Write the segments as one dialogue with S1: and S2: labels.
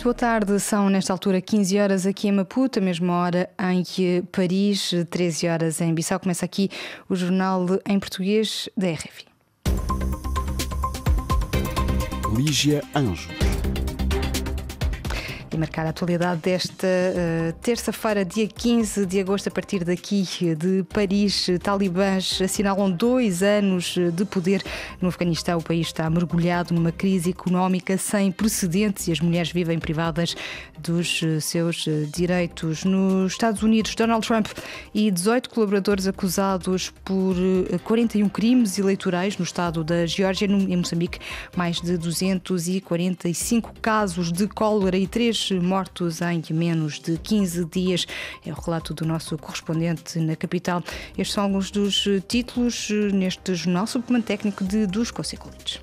S1: muito boa tarde. São, nesta altura, 15 horas aqui em Maputo, a mesma hora em que Paris, 13 horas em Bissau. Começa aqui o jornal em português da RFI.
S2: Lígia Anjos
S1: marcar a atualidade desta uh, terça-feira, dia 15 de agosto, a partir daqui de Paris. Talibãs assinalam dois anos de poder no Afeganistão. O país está mergulhado numa crise económica sem precedentes e as mulheres vivem privadas dos eh, seus eh, direitos. Nos Estados Unidos, Donald Trump e 18 colaboradores acusados por 41 crimes eleitorais no estado da Geórgia, em Moçambique, mais de 245 casos de cólera e três mortos em menos de 15 dias. É o relato do nosso correspondente na capital. Estes são alguns dos títulos eh, neste jornal sobre o plano técnico de, dos Conselhos.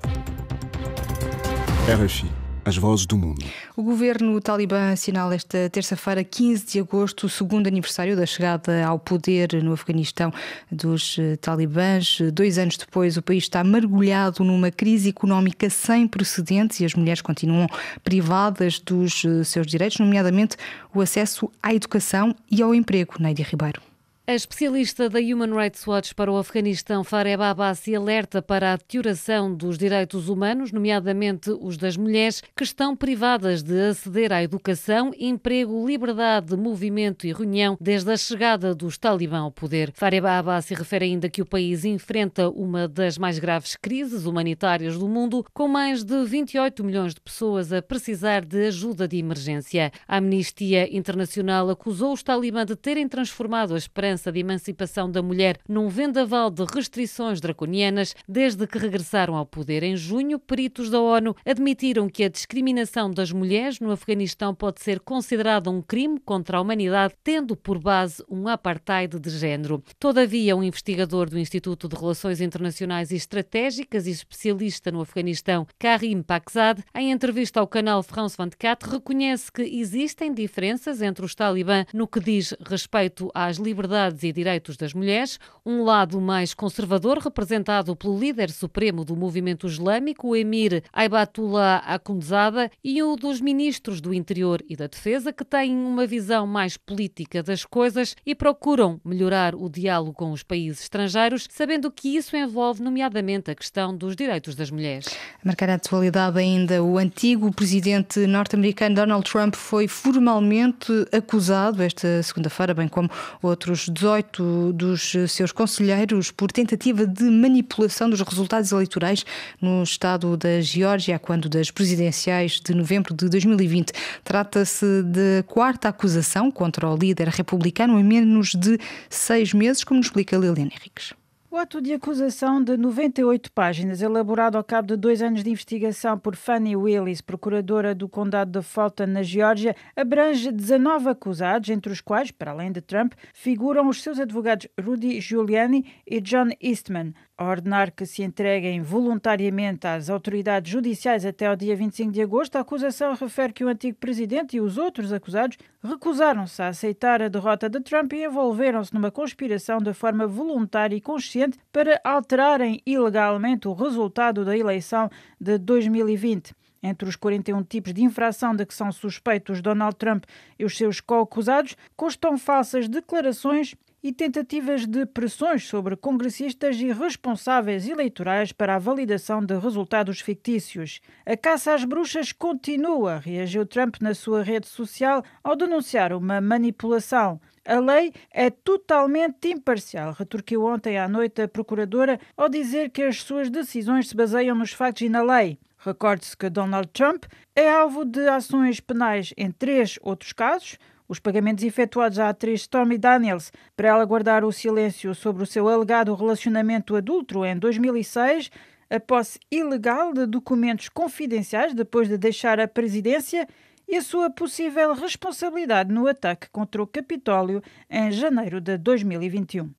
S2: É, RFI vozes do mundo.
S1: O governo talibã assinala esta terça-feira, 15 de agosto, o segundo aniversário da chegada ao poder no Afeganistão dos eh, talibãs. Dois anos depois, o país está mergulhado numa crise económica sem precedentes e as mulheres continuam privadas dos eh, seus direitos, nomeadamente o acesso à educação e ao emprego. Neide Ribeiro.
S3: A especialista da Human Rights Watch para o Afeganistão, Fareb Abbasi, alerta para a deterioração dos direitos humanos, nomeadamente os das mulheres, que estão privadas de aceder à educação, emprego, liberdade de movimento e reunião desde a chegada dos talibã ao poder. Fareb Abbasi refere ainda que o país enfrenta uma das mais graves crises humanitárias do mundo, com mais de 28 milhões de pessoas a precisar de ajuda de emergência. A Amnistia Internacional acusou os talibã de terem transformado a esperança esperança de emancipação da mulher num vendaval de restrições draconianas, desde que regressaram ao poder em junho, peritos da ONU admitiram que a discriminação das mulheres no Afeganistão pode ser considerada um crime contra a humanidade, tendo por base um apartheid de género. Todavia, um investigador do Instituto de Relações Internacionais e Estratégicas e especialista no Afeganistão, Karim Pakzad, em entrevista ao canal France 24, reconhece que existem diferenças entre os talibã no que diz respeito às liberdades Liberdades e Direitos das Mulheres, um lado mais conservador, representado pelo líder supremo do movimento islâmico, o emir Aibatullah Akhundzada, e o dos ministros do Interior e da Defesa, que têm uma visão mais política das coisas e procuram melhorar o diálogo com os países estrangeiros, sabendo que isso envolve, nomeadamente, a questão dos direitos das mulheres.
S1: A marcar a atualidade ainda, o antigo presidente norte-americano Donald Trump foi formalmente acusado esta segunda-feira, bem como outros 18 dos seus conselheiros por tentativa de manipulação dos resultados eleitorais no estado da Geórgia, quando das presidenciais de novembro de 2020. Trata-se da quarta acusação contra o líder republicano em menos de seis meses, como nos explica Liliana
S4: Henriques. O ato de acusação de 98 páginas, elaborado ao cabo de dois anos de investigação por Fanny Willis, procuradora do Condado de Fulton, na Geórgia, abrange 19 acusados, entre os quais, para além de Trump, figuram os seus advogados Rudy Giuliani e John Eastman. A ordenar que se entreguem voluntariamente às autoridades judiciais até ao dia 25 de agosto, a acusação refere que o antigo presidente e os outros acusados recusaram-se a aceitar a derrota de Trump e envolveram-se numa conspiração de forma voluntária e consciente suficiente para alterarem ilegalmente o resultado da eleição de 2020. Entre os 41 tipos de infração de que são suspeitos Donald Trump e os seus co-acusados, constam falsas declarações e tentativas de pressões sobre congressistas e responsáveis eleitorais para a validação de resultados fictícios. A caça às bruxas continua, reagiu Trump na sua rede social ao denunciar uma manipulação. A lei é totalmente imparcial, retorquiu ontem à noite a procuradora ao dizer que as suas decisões se baseiam nos factos e na lei. Recorde-se que Donald Trump é alvo de ações penais em três outros casos. Os pagamentos efetuados à atriz Stormy Daniels para ela guardar o silêncio sobre o seu alegado relacionamento adulto em 2006, a posse ilegal de documentos confidenciais depois de deixar a presidência e a sua possível responsabilidade no ataque contra o Capitólio em janeiro de 2021.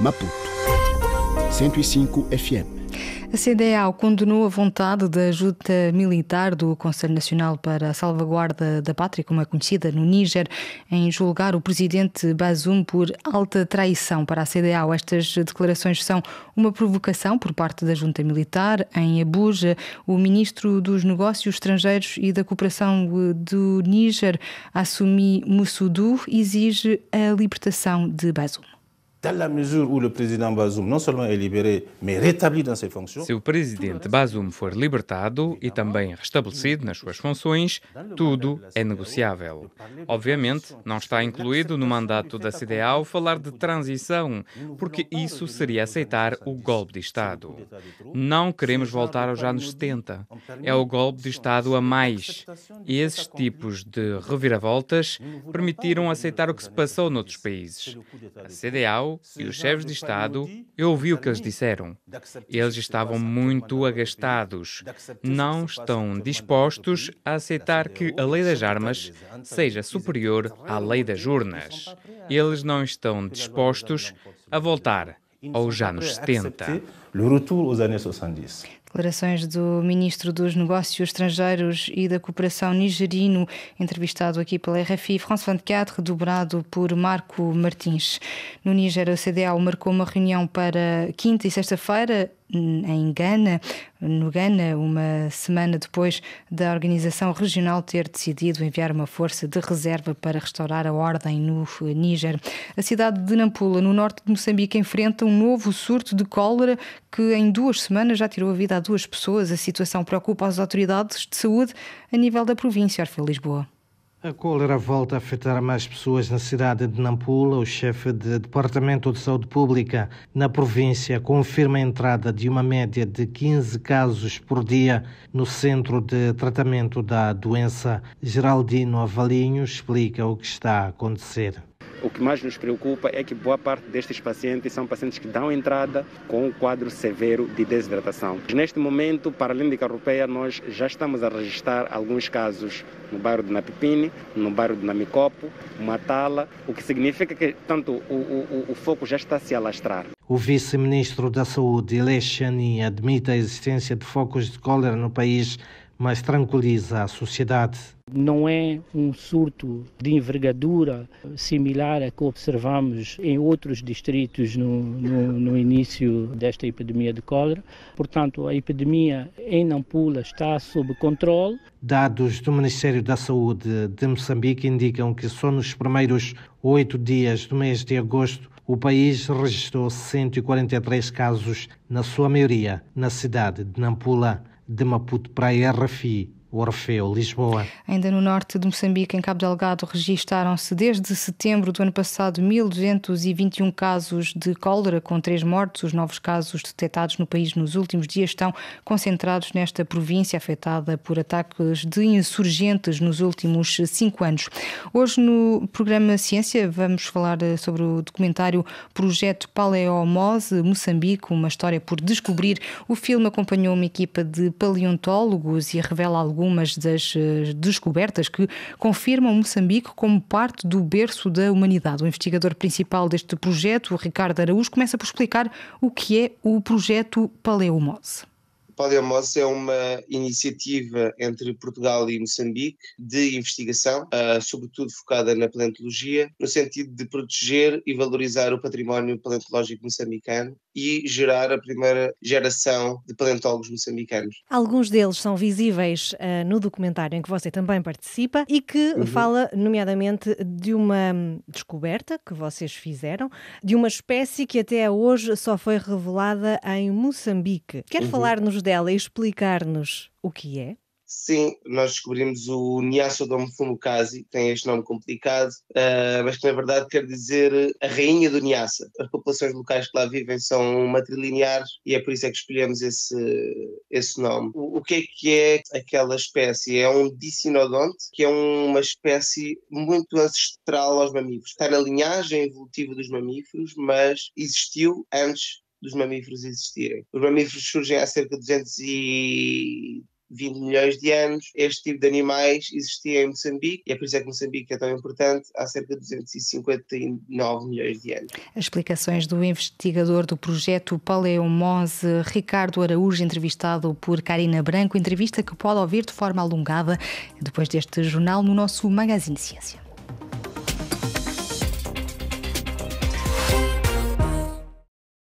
S5: Maputo
S2: 105 FM
S4: a
S1: CDAO condenou a vontade da junta militar do Conselho Nacional para a Salvaguarda da Pátria, como é conhecida no Níger, em julgar o presidente Bazoum por alta traição para a CDAO. Estas declarações são uma provocação por parte da junta militar. Em Abuja, o ministro dos Negócios Estrangeiros e da Cooperação do Níger, Assumi Mussoudu, exige a libertação de Bazoum.
S2: Dans la mesure où le président Bazoum seulement rétabli dans ses fonctions. Se o
S5: presidente Bazoum for libertado e também restabelecido nas suas funções, tudo é negociável. Obviamente, não está incluído no mandato da CDAO falar de transição, porque isso seria aceitar o golpe de Estado. Não queremos voltar aos anos 70. É o golpe de Estado a mais. E esses tipos de reviravoltas permitiram aceitar o que se passou noutros países. A CDAO e os chefes de Estado, eu ouvi o que eles disseram. Eles estavam muito agastados. Não estão dispostos a aceitar que a lei das armas seja superior à lei das urnas. Eles não estão dispostos a voltar aos anos nos 70.
S1: Declarações do Ministro dos Negócios Estrangeiros e da Cooperação Nigerino, entrevistado aqui pela RFI, François 24, dobrado por Marco Martins. No Níger, a CDAO marcou uma reunião para quinta e sexta-feira Hum, em Gana, no Gana, uma semana depois da organização regional ter decidido enviar uma força de reserva para restaurar a ordem no Níger. A cidade de Nampula, no norte de Moçambique, enfrenta um novo surto de cólera que em duas semanas já tirou a vida a duas pessoas. A situação preocupa as autoridades de saúde a nível da província, Orfeu Lisboa.
S2: A cólera volta a afetar mais pessoas na cidade de Nampula. O chefe de Departamento de Saúde Pública na província confirma a entrada de uma média de 15 casos por dia no centro de tratamento da doença. Geraldino Avalinho explica o que está a acontecer.
S5: O que mais nos preocupa é que boa parte destes pacientes são pacientes que dão entrada com um quadro severo de desidratação. Neste momento, para além de Carropeia, nós já estamos a registrar alguns casos no bairro de Napipine, no bairro de Namicopo, Matala, o que significa que tanto o, o, o foco já está a se alastrar.
S2: O vice-ministro da Saúde, Elexani, admite a existência de focos de cólera no país, mas tranquiliza a sociedade. Não é um surto de envergadura similar a que observamos em outros distritos no, no, no início desta epidemia de cólera. Portanto, a epidemia em Nampula está sob
S3: controle.
S2: Dados do Ministério da Saúde de Moçambique indicam que só nos primeiros oito dias do mês de agosto o país registrou 143 casos, na sua maioria na cidade de Nampula, de Maputo para a RFI o Orfeu, Lisboa.
S1: Ainda no norte de Moçambique, em Cabo Delgado, registaram-se desde setembro do ano passado 1.221 casos de cólera, com três mortes. Os novos casos detectados no país nos últimos dias estão concentrados nesta província afetada por ataques de insurgentes nos últimos cinco anos. Hoje, no programa Ciência, vamos falar eh, sobre o documentário Projeto Paleomose Moçambique, uma história por descobrir. O filme acompanhou uma equipa de paleontólogos e revela algo algumas das eh, descobertas que confirmam Moçambique como parte do berço da humanidade. O investigador principal deste projeto, Ricardo Araújo, começa por explicar o que é o projeto Paleomose.
S5: Podemos é uma iniciativa entre Portugal e Moçambique de investigação, uh, sobretudo focada na paleontologia, no sentido de proteger e valorizar o património paleontológico moçambicano e gerar a primeira geração de paleontólogos moçambicanos.
S1: Alguns deles são visíveis uh, no documentário em que você também participa e que uhum. fala, nomeadamente, de uma hum, descoberta que vocês fizeram, de uma espécie que até hoje só foi revelada em Moçambique. Quer uhum. falar-nos dela e explicar-nos o que é?
S5: Sim, nós descobrimos o Nyasodom Fumukazi, que tem este nome complicado, uh, mas que na verdade quer dizer eh, a rainha do Nyasa. As populações locais que lá vivem são matrilineares e é por isso é que escolhemos esse, esse nome. O, o que é que é aquela espécie? É um dicinodonte, que é uma espécie muito ancestral aos mamíferos. Está na linhagem evolutiva dos mamíferos, mas existiu antes dos mamíferos existirem. Os mamíferos surgem há cerca de 220 milhões de anos, este tipo de animais existia em Moçambique, e é por isso é que Moçambique é tão importante, há cerca de 259 milhões de anos.
S1: As explicações do investigador do projeto Paleomose, Ricardo Araújo, entrevistado por Karina Branco, entrevista que pode ouvir de forma alongada depois deste jornal no nosso Magazine Ciência.